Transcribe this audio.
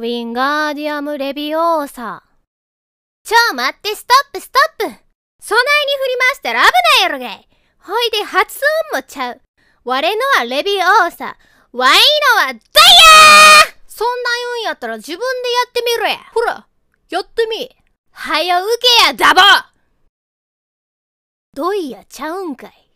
ウィンガーディアム・レビオーサ。ちょ、待って、ストップ、ストップそないに振り回したら危ないやろげほいで発音もちゃう。我のはレビオーサ。ワイのはダイヤーそんな言うんやったら自分でやってみろや。ほら、やってみ。はよ受けや、ダボドイヤちゃうんかい。